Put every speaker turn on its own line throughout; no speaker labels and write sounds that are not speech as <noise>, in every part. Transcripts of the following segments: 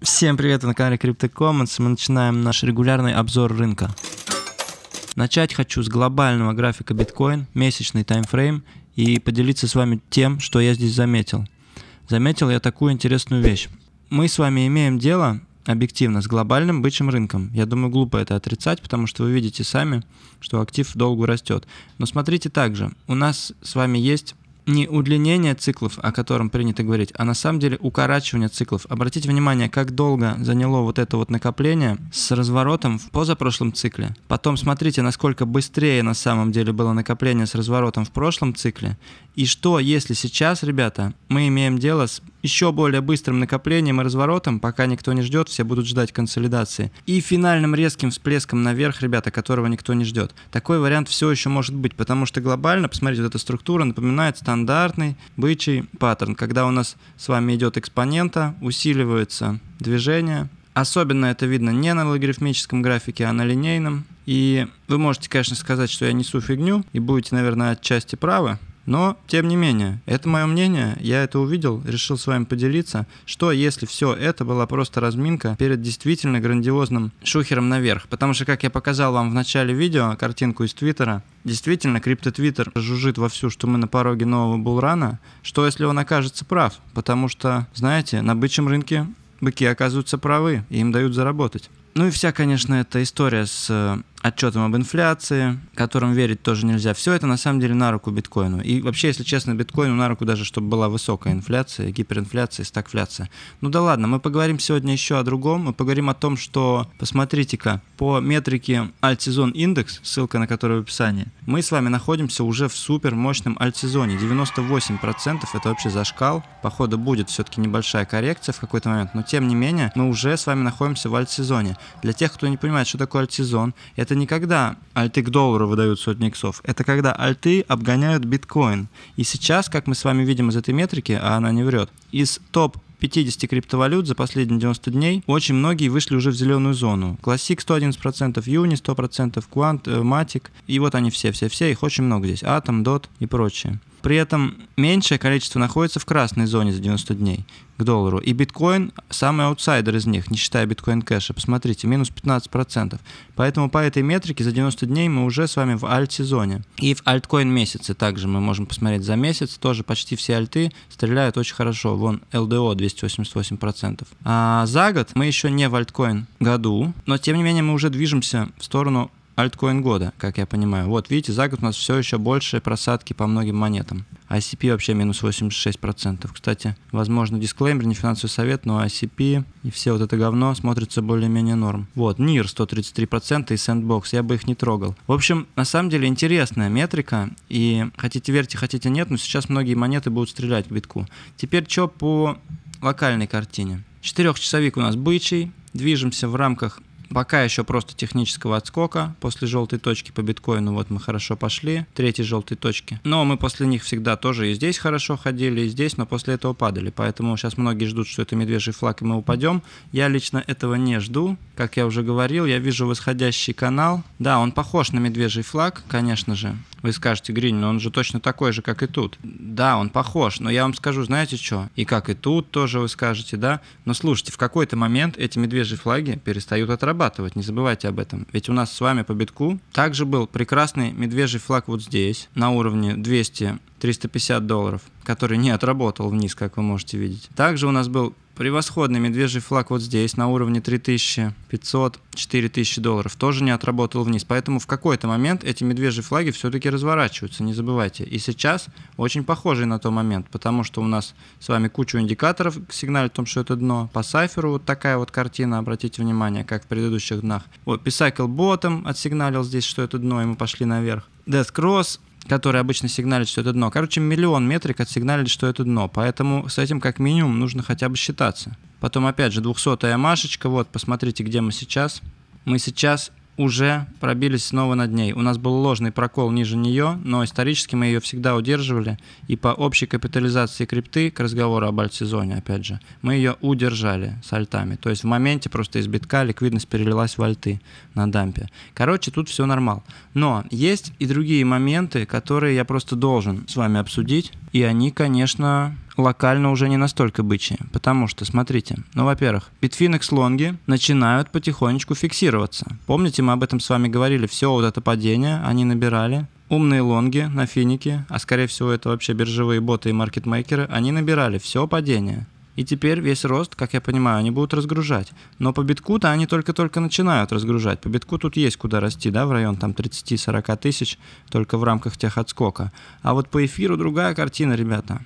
Всем привет, на канале Crypto Commons. Мы начинаем наш регулярный обзор рынка. Начать хочу с глобального графика биткоин, месячный таймфрейм и поделиться с вами тем, что я здесь заметил заметил я такую интересную вещь. Мы с вами имеем дело объективно с глобальным бычьим рынком. Я думаю, глупо это отрицать, потому что вы видите сами, что актив долгу растет. Но смотрите также, у нас с вами есть не удлинение циклов, о котором принято говорить, а на самом деле укорачивание циклов. Обратите внимание, как долго заняло вот это вот накопление с разворотом в позапрошлом цикле. Потом смотрите, насколько быстрее на самом деле было накопление с разворотом в прошлом цикле. И что, если сейчас, ребята, мы имеем дело с еще более быстрым накоплением и разворотом, пока никто не ждет, все будут ждать консолидации. И финальным резким всплеском наверх, ребята, которого никто не ждет. Такой вариант все еще может быть, потому что глобально, посмотрите, вот эта структура напоминает стан стандартный бычий паттерн, когда у нас с вами идет экспонента, усиливается движение. Особенно это видно не на логарифмическом графике, а на линейном. И вы можете, конечно, сказать, что я несу фигню, и будете, наверное, отчасти правы, но, тем не менее, это мое мнение, я это увидел, решил с вами поделиться, что если все это была просто разминка перед действительно грандиозным шухером наверх, потому что, как я показал вам в начале видео, картинку из Твиттера, Действительно, крипто твиттер жужжит вовсю, что мы на пороге нового булрана. Что, если он окажется прав? Потому что, знаете, на бычьем рынке быки оказываются правы, и им дают заработать. Ну и вся, конечно, эта история с э, отчетом об инфляции, которым верить тоже нельзя. Все это на самом деле на руку биткоину. И вообще, если честно, биткоину на руку даже, чтобы была высокая инфляция, гиперинфляция, стагфляция. Ну да ладно, мы поговорим сегодня еще о другом. Мы поговорим о том, что, посмотрите-ка, по метрике альтсезон индекс, ссылка на который в описании, мы с вами находимся уже в супер мощном альтсезоне. 98% это вообще зашкал. Походу будет все-таки небольшая коррекция в какой-то момент, но тем не менее мы уже с вами находимся в альтсезоне. Для тех, кто не понимает, что такое альтсезон, это не когда альты к доллару выдают сотни иксов, это когда альты обгоняют биткоин. И сейчас, как мы с вами видим из этой метрики, а она не врет, из топ 50 криптовалют за последние 90 дней, очень многие вышли уже в зеленую зону. Classic 111%, Юни 100%, Quant, Matic, и вот они все-все-все, их очень много здесь, Atom, DOT и прочее. При этом меньшее количество находится в красной зоне за 90 дней к доллару. И биткоин самый аутсайдер из них, не считая биткоин кэша. Посмотрите, минус 15%. Поэтому по этой метрике за 90 дней мы уже с вами в альт-сезоне. И в альткоин месяце также мы можем посмотреть за месяц. Тоже почти все альты стреляют очень хорошо. Вон LDO 288%. А за год мы еще не в альткоин году, но тем не менее мы уже движемся в сторону альткоин года, как я понимаю. Вот, видите, за год у нас все еще больше просадки по многим монетам. ICP а вообще минус 86%. Кстати, возможно, дисклеймер, не финансовый совет, но ICP и все вот это говно смотрится более-менее норм. Вот, NIR 133% и Sandbox, я бы их не трогал. В общем, на самом деле интересная метрика, и хотите верьте, хотите нет, но сейчас многие монеты будут стрелять к битку. Теперь что по локальной картине? Четырехчасовик у нас бычий, движемся в рамках Пока еще просто технического отскока. После желтой точки по биткоину вот мы хорошо пошли. Третьей желтой точки. Но мы после них всегда тоже и здесь хорошо ходили, и здесь, но после этого падали. Поэтому сейчас многие ждут, что это медвежий флаг, и мы упадем. Я лично этого не жду. Как я уже говорил, я вижу восходящий канал. Да, он похож на медвежий флаг, конечно же. Вы скажете, Грин, но он же точно такой же, как и тут. Да, он похож, но я вам скажу, знаете что? И как и тут тоже вы скажете, да? Но слушайте, в какой-то момент эти медвежьи флаги перестают отрабатывать зарабатывать, не забывайте об этом. Ведь у нас с вами по битку также был прекрасный медвежий флаг вот здесь, на уровне 200 350 долларов, который не отработал вниз, как вы можете видеть. Также у нас был Превосходный медвежий флаг вот здесь, на уровне 3500-4000 долларов, тоже не отработал вниз. Поэтому в какой-то момент эти медвежьи флаги все-таки разворачиваются, не забывайте. И сейчас очень похожий на тот момент, потому что у нас с вами куча индикаторов сигналит о том, что это дно. По сайферу вот такая вот картина, обратите внимание, как в предыдущих днах. Вот, Писакл ботом отсигналил здесь, что это дно, и мы пошли наверх. Death Cross которые обычно сигналят, что это дно. Короче, миллион метрик отсигналили, что это дно. Поэтому с этим как минимум нужно хотя бы считаться. Потом опять же 200-я Машечка. Вот, посмотрите, где мы сейчас. Мы сейчас уже пробились снова над ней. У нас был ложный прокол ниже нее, но исторически мы ее всегда удерживали, и по общей капитализации крипты, к разговору об альтсезоне, опять же, мы ее удержали с альтами. То есть в моменте просто из битка ликвидность перелилась в альты на дампе. Короче, тут все нормал. Но есть и другие моменты, которые я просто должен с вами обсудить, и они, конечно, локально уже не настолько бычьи. Потому что, смотрите, ну, во-первых, Bitfinex-лонги начинают потихонечку фиксироваться. Помните, мы об этом с вами говорили, все вот это падение они набирали, умные лонги на финике, а скорее всего это вообще биржевые боты и маркетмейкеры, они набирали все падение. И теперь весь рост, как я понимаю, они будут разгружать. Но по битку-то они только-только начинают разгружать. По битку тут есть куда расти, да, в район там 30-40 тысяч, только в рамках тех отскока. А вот по эфиру другая картина, ребята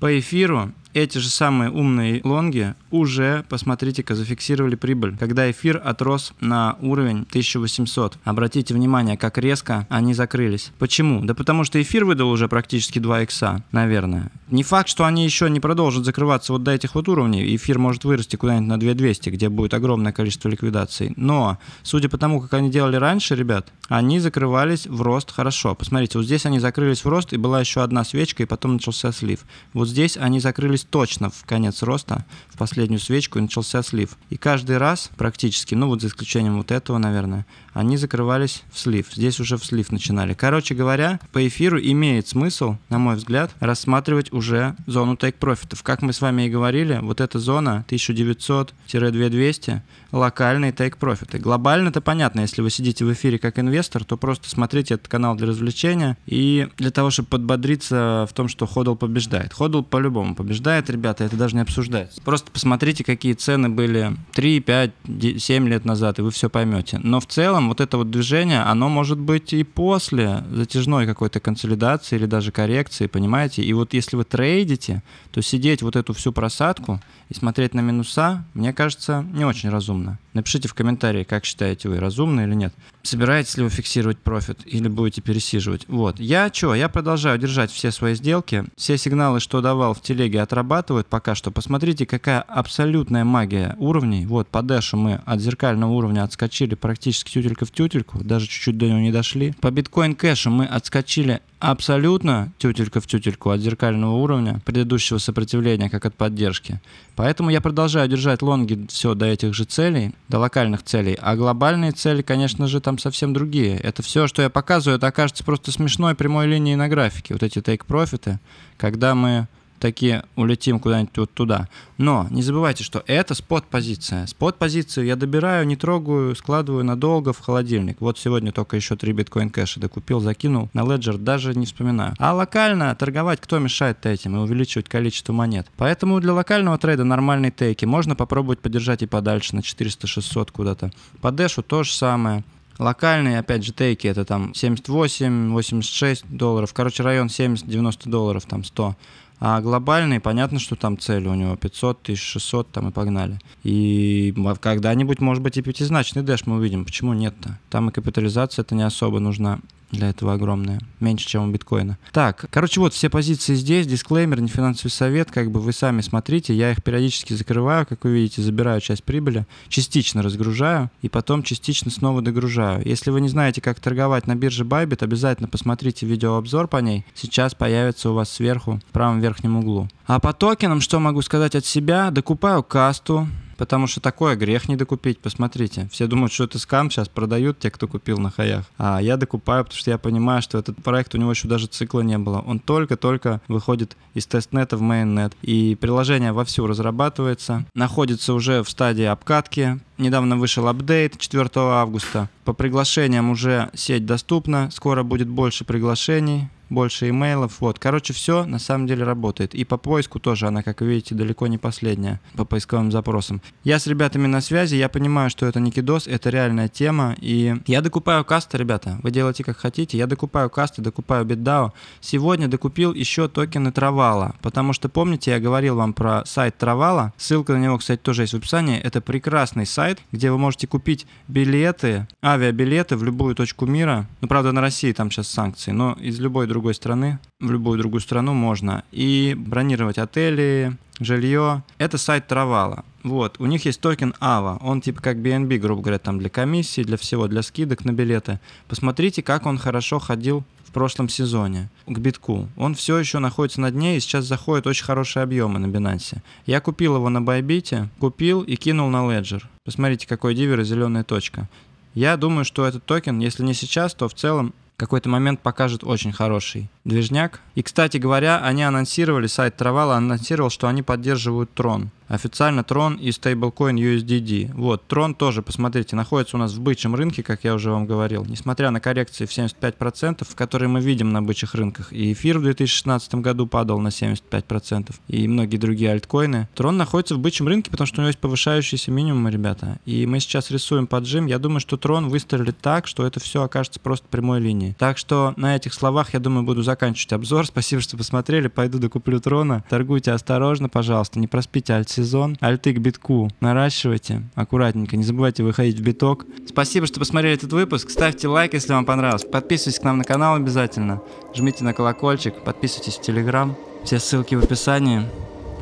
по эфиру эти же самые умные лонги уже, посмотрите-ка, зафиксировали прибыль, когда эфир отрос на уровень 1800. Обратите внимание, как резко они закрылись. Почему? Да потому что эфир выдал уже практически 2 икса, наверное. Не факт, что они еще не продолжат закрываться вот до этих вот уровней. Эфир может вырасти куда-нибудь на 2200, где будет огромное количество ликвидаций. Но, судя по тому, как они делали раньше, ребят, они закрывались в рост хорошо. Посмотрите, вот здесь они закрылись в рост, и была еще одна свечка, и потом начался слив. Вот здесь они закрылись уперлись точно в конец роста, в последнюю свечку, и начался слив. И каждый раз практически, ну вот за исключением вот этого, наверное, они закрывались в слив. Здесь уже в слив начинали. Короче говоря, по эфиру имеет смысл, на мой взгляд, рассматривать уже зону тейк-профитов. Как мы с вами и говорили, вот эта зона 1900-2200 локальные тейк-профиты. Глобально это понятно, если вы сидите в эфире как инвестор, то просто смотрите этот канал для развлечения и для того, чтобы подбодриться в том, что ходл побеждает. Ходл по-любому побеждает обсуждает, ребята, это даже не обсуждается. Просто посмотрите, какие цены были 3, 5, 7 лет назад, и вы все поймете. Но в целом вот это вот движение, оно может быть и после затяжной какой-то консолидации или даже коррекции, понимаете? И вот если вы трейдите, то сидеть вот эту всю просадку и смотреть на минуса, мне кажется, не очень разумно. Напишите в комментарии, как считаете вы, разумно или нет собираетесь ли вы фиксировать профит или будете пересиживать. Вот. Я что? Я продолжаю держать все свои сделки. Все сигналы, что давал в телеге, отрабатывают пока что. Посмотрите, какая абсолютная магия уровней. Вот, по дэшу мы от зеркального уровня отскочили практически тютелька в тютельку. Даже чуть-чуть до него не дошли. По биткоин кэшу мы отскочили абсолютно тютелька в тютельку от зеркального уровня предыдущего сопротивления, как от поддержки. Поэтому я продолжаю держать лонги все до этих же целей, до локальных целей. А глобальные цели, конечно же, там совсем другие. Это все, что я показываю, это окажется просто смешной прямой линией на графике. Вот эти take профиты когда мы такие улетим куда-нибудь вот туда. Но не забывайте, что это спот-позиция. Спот-позицию я добираю, не трогаю, складываю надолго в холодильник. Вот сегодня только еще 3 биткоин кэша докупил, закинул на леджер, даже не вспоминаю. А локально торговать кто мешает этим и увеличивать количество монет. Поэтому для локального трейда нормальные тейки. Можно попробовать подержать и подальше, на 400-600 куда-то. По дэшу то же самое. Локальные, опять же, тейки это там 78, 86 долларов. Короче, район 70-90 долларов, там 100. А глобальный, понятно, что там цель у него 500, 1600, там и погнали. И когда-нибудь, может быть, и пятизначный дэш мы увидим. Почему нет-то? Там и капитализация это не особо нужна для этого огромная, меньше, чем у биткоина. Так, короче, вот все позиции здесь, дисклеймер, не финансовый совет, как бы вы сами смотрите, я их периодически закрываю, как вы видите, забираю часть прибыли, частично разгружаю и потом частично снова догружаю. Если вы не знаете, как торговать на бирже Bybit, обязательно посмотрите видеообзор по ней, сейчас появится у вас сверху в правом верхнем углу. А по токенам, что могу сказать от себя, докупаю касту, Потому что такое грех не докупить, посмотрите. Все думают, что это скам, сейчас продают те, кто купил на хаях. А я докупаю, потому что я понимаю, что этот проект, у него еще даже цикла не было. Он только-только выходит из тестнета в мейннет. И приложение вовсю разрабатывается, находится уже в стадии обкатки. Недавно вышел апдейт 4 августа. По приглашениям уже сеть доступна, скоро будет больше приглашений больше имейлов. Вот, короче, все на самом деле работает. И по поиску тоже она, как вы видите, далеко не последняя по поисковым запросам. Я с ребятами на связи, я понимаю, что это Никидос, это реальная тема. И я докупаю касты, ребята. Вы делайте как хотите. Я докупаю касты, докупаю BitDAO. Сегодня докупил еще токены Травала, потому что, помните, я говорил вам про сайт Травала. Ссылка на него, кстати, тоже есть в описании. Это прекрасный сайт, где вы можете купить билеты, авиабилеты в любую точку мира. Ну, правда, на России там сейчас санкции, но из любой другой другой страны, в любую другую страну можно, и бронировать отели, жилье. Это сайт Травала. Вот, у них есть токен AVA, он типа как BNB, грубо говоря, там для комиссии, для всего, для скидок на билеты. Посмотрите, как он хорошо ходил в прошлом сезоне к битку. Он все еще находится на дне и сейчас заходит очень хорошие объемы на Binance. Я купил его на Bybit, купил и кинул на Ledger. Посмотрите, какой дивер и зеленая точка. Я думаю, что этот токен, если не сейчас, то в целом какой-то момент покажет очень хороший движняк. И, кстати говоря, они анонсировали, сайт Травала анонсировал, что они поддерживают Трон. Официально Tron и стейблкоин USDD. Вот, Tron тоже, посмотрите, находится у нас в бычьем рынке, как я уже вам говорил. Несмотря на коррекции в 75%, которые мы видим на бычьих рынках, и эфир в 2016 году падал на 75%, и многие другие альткоины, Tron находится в бычьем рынке, потому что у него есть повышающиеся минимумы, ребята. И мы сейчас рисуем поджим. Я думаю, что Tron выстрелит так, что это все окажется просто прямой линией. Так что на этих словах, я думаю, буду заканчивать обзор. <laughs> Спасибо, что посмотрели. Пойду докуплю Трона. Торгуйте осторожно, пожалуйста. Не проспите альцы сезон. Альты к битку наращивайте аккуратненько, не забывайте выходить в биток. Спасибо, что посмотрели этот выпуск. Ставьте лайк, если вам понравилось. Подписывайтесь к нам на канал обязательно. Жмите на колокольчик, подписывайтесь в Телеграм. Все ссылки в описании.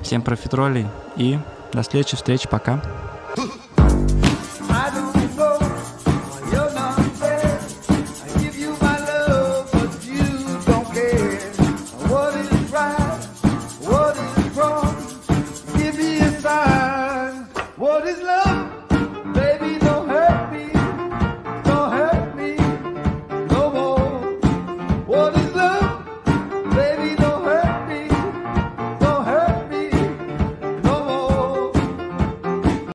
Всем профитролей и до следующей встречи. Пока.